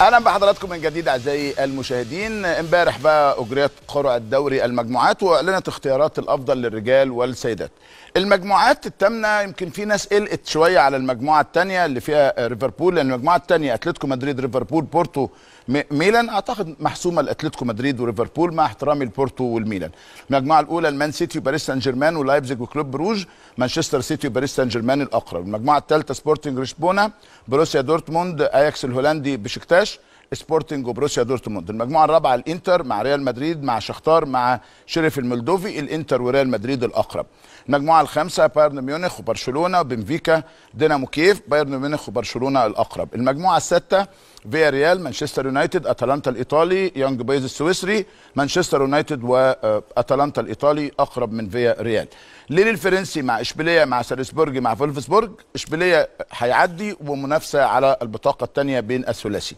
اهلا بحضراتكم من جديد اعزائي المشاهدين امبارح بقى اجريت قرعه دوري المجموعات واعلنت اختيارات الافضل للرجال والسيدات المجموعات الثامنه يمكن في ناس قلقت شويه على المجموعه الثانيه اللي فيها ليفربول لان المجموعه الثانيه اتلتيكو مدريد ليفربول بورتو ميلان اعتقد محسومه الاتلتيكو مدريد وليفربول مع احترامي لبورتو والميلان المجموعه الاولى المان سيتي وباريس سان جيرمان ولايبزيج وكلوب بروج مانشستر سيتي وباريس سان جيرمان الاقرب المجموعه الثالثه سبورتنج لشبونه بروسيا دورتموند اياكس الهولندي بشكتاش سبورتنج وبروسيا دورتموند المجموعه الرابعه الانتر مع ريال مدريد مع شختار مع شريف المولدوفي الانتر وريال مدريد الاقرب المجموعه الخامسه بايرن ميونخ وبرشلونه بنفيكا دينامو كييف بايرن ميونخ وبرشلونه الاقرب المجموعه السادسه فيا ريال مانشستر يونايتد اتلانتا الايطالي يونج بايز السويسري مانشستر يونايتد واتلانتا آه، الايطالي اقرب من فيا ريال ليل الفرنسي مع اشبيليه مع سالزبورج مع فولفسبورج اشبيليه هيعدي ومنافسه على البطاقه الثانيه بين الثلاثي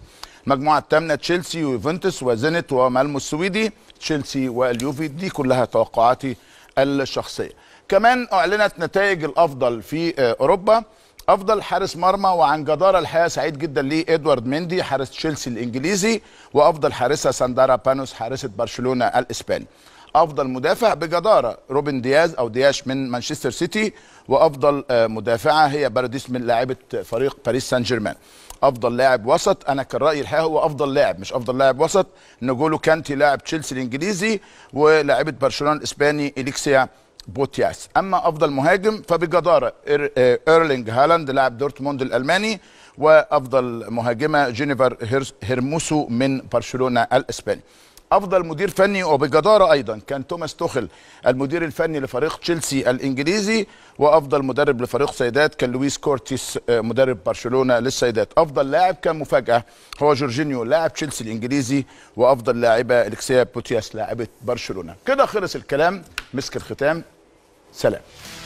المجموعه الثامنه تشيلسي ويوفنتوس وزنت ومالمو السويدي تشيلسي واليوفي دي كلها توقعاتي الشخصيه كمان اعلنت نتائج الافضل في اوروبا افضل حارس مرمى وعن جداره الحقيقه سعيد جدا ليه ادوارد مندي حارس تشيلسي الانجليزي وافضل حارسه ساندارا بانوس حارسه برشلونه الاسباني افضل مدافع بجداره روبن دياز او دياش من مانشستر سيتي وافضل آه، مدافعه هي باراديس من لاعبه فريق باريس سان جيرمان افضل لاعب وسط انا كان رايي الحقيقه هو افضل لاعب مش افضل لاعب وسط نجولو كانتي لاعب تشيلسي الانجليزي ولاعيبه برشلونه الاسباني اليكسيا بوتياس اما افضل مهاجم فبجداره آه، ايرلينج هالاند لاعب دورتموند الالماني وافضل مهاجمه جينيفر هيرموسو من برشلونه الاسباني افضل مدير فني وبجداره ايضا كان توماس توخل المدير الفني لفريق تشيلسي الانجليزي وافضل مدرب لفريق سيدات كان لويس كورتيس آه، مدرب برشلونه للسيدات افضل لاعب كان مفاجاه هو جورجينيو لاعب تشيلسي الانجليزي وافضل لاعبه الكسيا بوتياس لاعبه برشلونه كده خلص الكلام مسك الختام سلام